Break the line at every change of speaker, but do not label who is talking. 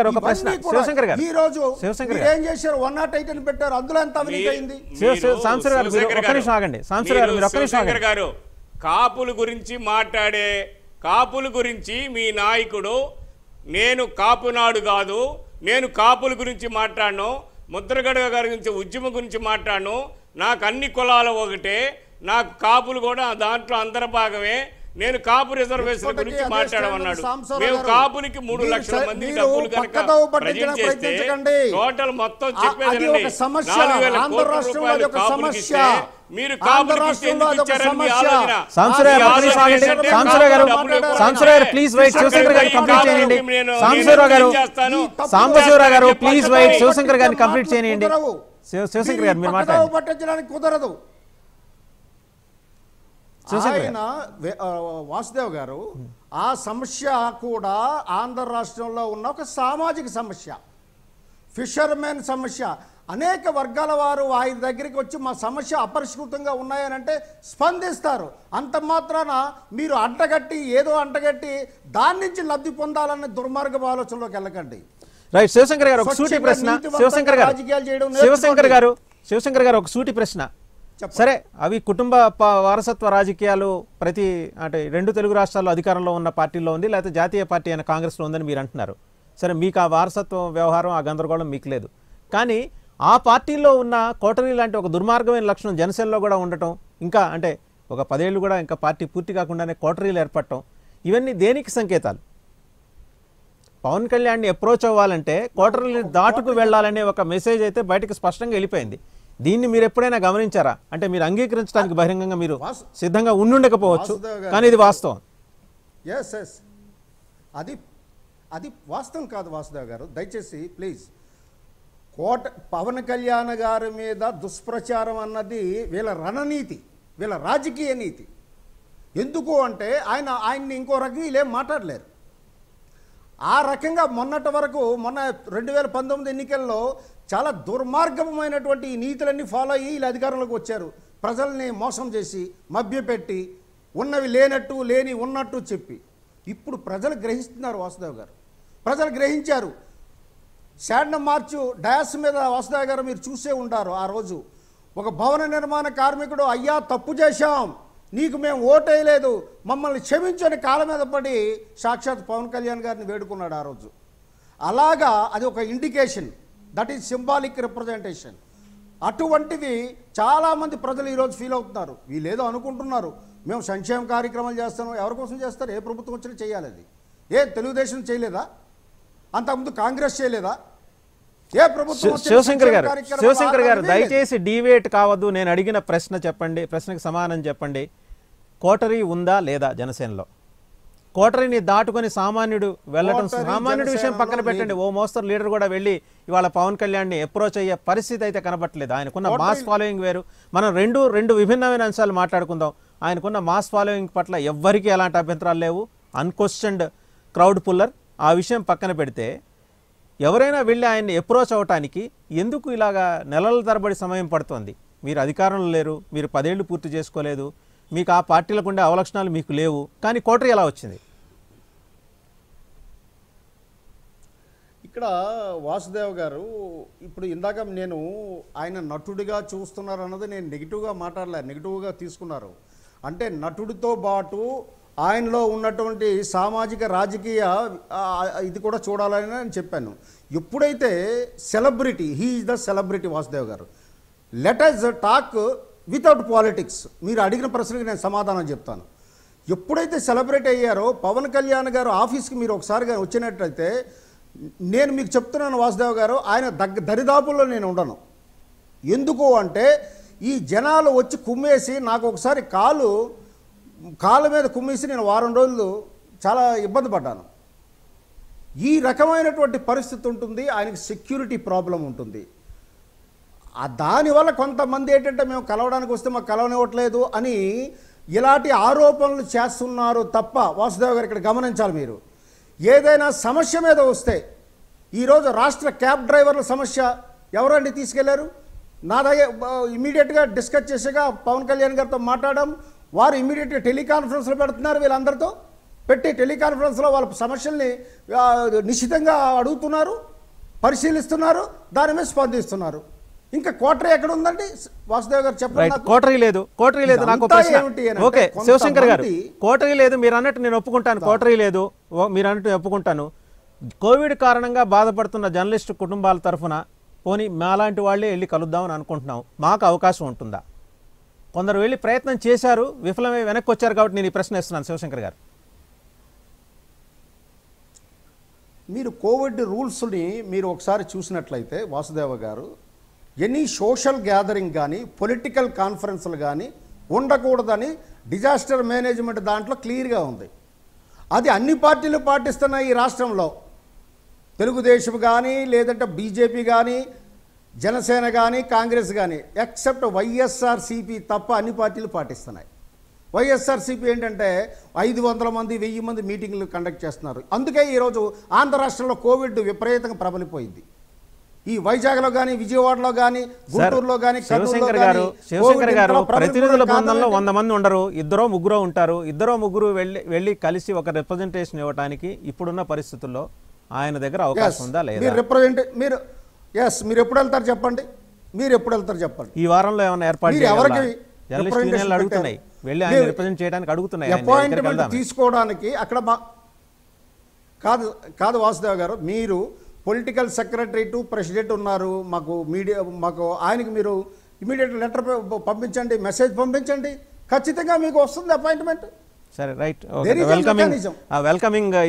గారు ఒక ప్రశ్న శివశంకర్ గారు ఈ రోజు ఏం
చేశారు వన్ నాట్ ఎయిట్ అని పెట్టారు అందులో ఎంత అవినీతి అయింది గారు నిమిషం ఆగండి గారు మీరు నిమిషం గారు కాపుల గురించి మాట్లాడే కాపుల గురించి మీ నాయకుడు నేను కాపునాడు కాదు నేను కాపుల గురించి మాట్లాడను ముద్రగడవ గారి గురించి ఉద్యమం గురించి మాట్లాడను నాకు అన్ని కులాలు ఒకటే నాకు కాపులు కూడా దాంట్లో అందరి భాగమే నేను కాపు రిజర్వేషన్ గురించి మాట్లాడమన్నాడు మేము కాపునికి మూడు లక్షల మంది డబ్బులు కనుక చేస్తే టోటల్ మొత్తం చెప్పేది నాలుగు వేల కోట్ల రూపాయలు మీరు శివశంకర్ కంప్లీట్ చేయండి
గారు
పట్టించడానికి కుదరదు ఆయన వాసుదేవ్ గారు ఆ సమస్య కూడా ఆంధ్ర రాష్ట్రంలో ఉన్న ఒక సామాజిక సమస్య ఫిషర్మెన్ సమస్య అనేక వర్గాల వారు ఆయన దగ్గరికి వచ్చి మా సమస్య అపరిష్కృతంగా ఉన్నాయని అంటే స్పందిస్తారు అంత మాత్రాన మీరు అంటగట్టి ఏదో అంటగట్టి దాని నుంచి లబ్ధి పొందాలనే దుర్మార్గం ఆలోచనలోకి వెళ్ళకండి
రైట్ శివశంకర్ గారు ఒక సూటి ప్రశ్న శివశంకర్ గారు శివశంకర్ గారు శివశంకర్ గారు ఒక సూటి ప్రశ్న సరే అవి కుటుంబ వారసత్వ రాజకీయాలు ప్రతి అంటే రెండు తెలుగు రాష్ట్రాల్లో అధికారంలో ఉన్న పార్టీలో ఉంది లేకపోతే జాతీయ పార్టీ అయిన కాంగ్రెస్లో ఉందని మీరు అంటున్నారు సరే మీకు ఆ వారసత్వ వ్యవహారం ఆ గందరగోళం మీకు లేదు కానీ ఆ పార్టీలో ఉన్న కోటరీ లాంటి ఒక దుర్మార్గమైన లక్షణం జనసేనలో కూడా ఉండటం ఇంకా అంటే ఒక పదేళ్ళు కూడా ఇంకా పార్టీ పూర్తి కాకుండానే కోటరీలు ఏర్పడటం ఇవన్నీ దేనికి సంకేతాలు పవన్ కళ్యాణ్ని అప్రోచ్ అవ్వాలంటే కోటరీని దాటుకు వెళ్ళాలనే ఒక మెసేజ్ అయితే బయటకు స్పష్టంగా వెళ్ళిపోయింది దీన్ని మీరు ఎప్పుడైనా గమనించారా అంటే మీరు అంగీకరించడానికి బహిరంగంగా మీరు సిద్ధంగా ఉండుండకపోవచ్చు కానీ ఇది వాస్తవం
ఎస్ ఎస్ అది అది వాస్తవం కాదు వాసుదేవ్ గారు దయచేసి ప్లీజ్ కోట పవన్ కళ్యాణ్ గారి మీద దుష్ప్రచారం అన్నది వీళ్ళ రణనీతి వీళ్ళ రాజకీయ నీతి ఎందుకు అంటే ఆయన ఆయన్ని ఇంకో రకంగా వీళ్ళేం మాట్లాడలేరు ఆ రకంగా మొన్నటి వరకు మొన్న రెండు వేల పంతొమ్మిది ఎన్నికల్లో చాలా దుర్మార్గమైనటువంటి నీతులన్నీ ఫాలో అయ్యి వీళ్ళు అధికారంలోకి వచ్చారు ప్రజల్ని మోసం చేసి మభ్యపెట్టి ఉన్నవి లేనట్టు లేని ఉన్నట్టు చెప్పి ఇప్పుడు ప్రజలు గ్రహిస్తున్నారు వాసుదేవ్ గారు ప్రజలు గ్రహించారు శాండ మార్చు డయాస్ మీద వాసుదేవ్ గారు మీరు చూసే ఉంటారు ఆ రోజు ఒక భవన నిర్మాణ కార్మికుడు అయ్యా తప్పు చేశాం నీకు మేము ఓటేయలేదు మమ్మల్ని క్షమించని కాళ్ళ మీద పడి సాక్షాత్ పవన్ కళ్యాణ్ గారిని వేడుకున్నాడు ఆ రోజు అలాగా అది ఒక indication that is symbolic representation అటువంటిది చాలామంది ప్రజలు ఈరోజు ఫీల్ అవుతున్నారు వీళ్ళేదో అనుకుంటున్నారు మేము సంక్షేమ కార్యక్రమాలు చేస్తాను ఎవరి కోసం చేస్తారు ఏ ప్రభుత్వం వచ్చినా చేయాలి అది ఏ తెలుగుదేశం చేయలేదా అంతకుముందు కాంగ్రెస్ చేయలేదా
ఏ ప్రభుత్వం శివశంకర్ గారు శివశంకర్ గారు దయచేసి డివేట్ కావద్దు నేను అడిగిన ప్రశ్న చెప్పండి ప్రశ్నకు సమానం చెప్పండి కోటరీ ఉందా లేదా జనసేనలో కోటరిని దాటుకొని సామాన్యుడు వెళ్ళడం సామాన్యుడు విషయం పక్కన పెట్టండి ఓ మోస్తరు లీడర్ కూడా వెళ్ళి ఇవాళ పవన్ కళ్యాణ్ని అప్రోచ్ అయ్యే పరిస్థితి అయితే కనబట్టలేదు ఆయనకున్న మాస్ ఫాలోయింగ్ వేరు మనం రెండు రెండు విభిన్నమైన అంశాలు మాట్లాడుకుందాం ఆయనకున్న మాస్ ఫాలోయింగ్ పట్ల ఎవ్వరికీ ఎలాంటి అభ్యంతరాలు లేవు అన్క్వశ్చన్డ్ క్రౌడ్ పుల్లర్ ఆ విషయం పక్కన పెడితే ఎవరైనా వెళ్ళి ఆయన్ని అప్రోచ్ అవటానికి ఎందుకు ఇలాగా నెలల తరబడి సమయం పడుతుంది మీరు అధికారంలో లేరు మీరు పదేళ్లు పూర్తి చేసుకోలేదు మీకు ఆ పార్టీలకు ఉండే అవలక్షణాలు మీకు లేవు కానీ కోటరీ ఎలా వచ్చింది
ఇక్కడ వాసుదేవ్ గారు ఇప్పుడు ఇందాక నేను ఆయన నటుడిగా చూస్తున్నారు అన్నది నేను నెగిటివ్గా మాట్లాడలే నెగిటివ్గా తీసుకున్నారు అంటే నటుడితో పాటు ఆయనలో ఉన్నటువంటి సామాజిక రాజకీయ ఇది కూడా చూడాలని నేను చెప్పాను ఎప్పుడైతే celebrity he is the celebrity Vasudev garu let us talk without politics మీరు అడిగిన ప్రశ్నకి నేను సమాధానం చెప్తాను ఎప్పుడైతే సెలబ్రేట్ అయ్యారో పవన్ కళ్యాణ్ గారు ఆఫీస్కి మీరు ఒకసారి కానీ నేను మీకు చెప్తున్నాను వాసుదేవ్ గారు ఆయన దగ్గ దరిదాపుల్లో నేను ఉండను ఎందుకు అంటే ఈ జనాలు వచ్చి కుమ్మేసి నాకు ఒకసారి కాలు కాలు మీద కుమ్మేసి నేను వారం రోజులు చాలా ఇబ్బంది పడ్డాను ఈ రకమైనటువంటి పరిస్థితి ఉంటుంది ఆయనకి సెక్యూరిటీ ప్రాబ్లం ఉంటుంది దానివల్ల కొంతమంది ఏంటంటే మేము కలవడానికి వస్తే మాకు కలవనివ్వట్లేదు అని ఇలాంటి ఆరోపణలు చేస్తున్నారు తప్ప వాసుదేవ్ గారు ఇక్కడ గమనించాలి మీరు ఏదైనా సమస్య మీద వస్తే ఈరోజు రాష్ట్ర క్యాబ్ డ్రైవర్ల సమస్య ఎవరండి తీసుకెళ్లారు నా దగ్గర ఇమీడియట్గా డిస్కస్ చేసేగా పవన్ కళ్యాణ్ గారితో మాట్లాడడం వారు ఇమీడియట్గా టెలికాన్ఫరెన్స్లో పెడుతున్నారు వీళ్ళందరితో పెట్టి టెలికాన్ఫరెన్స్లో వాళ్ళ సమస్యల్ని నిశ్చితంగా అడుగుతున్నారు పరిశీలిస్తున్నారు దాని మీద స్పందిస్తున్నారు ఇంకా కోటరీ ఎక్కడ ఉందండి వాసుదేవ్ గారు చెప్పండి కోటరీ లేదు కోటరీ లేదు నాకు ఓకే శివశంకర్ గారు
కోటరీ లేదు మీరు అన్నట్టు నేను ఒప్పుకుంటాను కోటరీ లేదు మీరు అన్నట్టు ఒప్పుకుంటాను కోవిడ్ కారణంగా బాధపడుతున్న జర్నలిస్ట్ కుటుంబాల తరఫున పోనీ మాలాంటి వాళ్ళే వెళ్ళి కలుద్దామని అనుకుంటున్నాం మాకు అవకాశం ఉంటుందా కొందరు వెళ్ళి ప్రయత్నం చేశారు విఫలమై వెనక్కి వచ్చారు కాబట్టి నేను ఈ ప్రశ్న ఇస్తున్నాను శివశంకర్ గారు మీరు కోవిడ్ రూల్స్ని
మీరు ఒకసారి చూసినట్లయితే Vasudeva garu any social gathering కానీ పొలిటికల్ కాన్ఫరెన్స్లు కానీ ఉండకూడదని డిజాస్టర్ మేనేజ్మెంట్ దాంట్లో క్లియర్గా ఉంది అది అన్ని పార్టీలు పాటిస్తున్నాయి ఈ రాష్ట్రంలో తెలుగుదేశం కానీ లేదంటే బీజేపీ కానీ జనసేన కానీ కాంగ్రెస్ కానీ ఎక్సెప్ట్ వైఎస్ఆర్సీపీ తప్ప అన్ని పార్టీలు పాటిస్తున్నాయి వైఎస్ఆర్సీపీ ఏంటంటే ఐదు వందల మంది వెయ్యి మంది మీటింగ్లు కండక్ట్ చేస్తున్నారు అందుకే ఈరోజు ఆంధ్ర రాష్ట్రంలో కోవిడ్ విపరీతంగా ప్రబలిపోయింది ఈ వైజాగ్లో కానీ విజయవాడలో కానీ గుంటూరులో కానీ శివశంకర్ గారు శివశంకర్ గారు ప్రతినిధుల బృందంలో వంద
మంది ఉండరు ఇద్దరు ముగ్గురు ఉంటారు ఇద్దరు ముగ్గురు వెళ్ళి వెళ్ళి కలిసి ఒక రిప్రజెంటేషన్ ఇవ్వడానికి ఇప్పుడున్న పరిస్థితుల్లో ఆయన దగ్గర అవకాశం ఉందా లేదా
మీరు ఎస్ మీరు ఎప్పుడు వెళ్తారు చెప్పండి మీరు ఎప్పుడు వెళ్తారు చెప్పండి
ఈ వారంలో ఏమైనా ఏర్పాటు అడుగుతున్నాయి వెళ్ళి ఆయన రిప్రజెంట్ చేయడానికి అడుగుతున్నాయి అపాయింట్మెంట్
తీసుకోవడానికి అక్కడ కాదు కాదు వాసుదేవ్ గారు మీరు పొలిటికల్ సెక్రటరీ టు ప్రెసిడెంట్ ఉన్నారు మాకు మీడియా మాకు ఆయనకి మీరు ఇమీడియట్ లెటర్ పంపించండి మెసేజ్ పంపించండి ఖచ్చితంగా మీకు వస్తుంది అపాయింట్మెంట్
సరే రైట్ వెల్కమింగ్ వెల్కమింగ్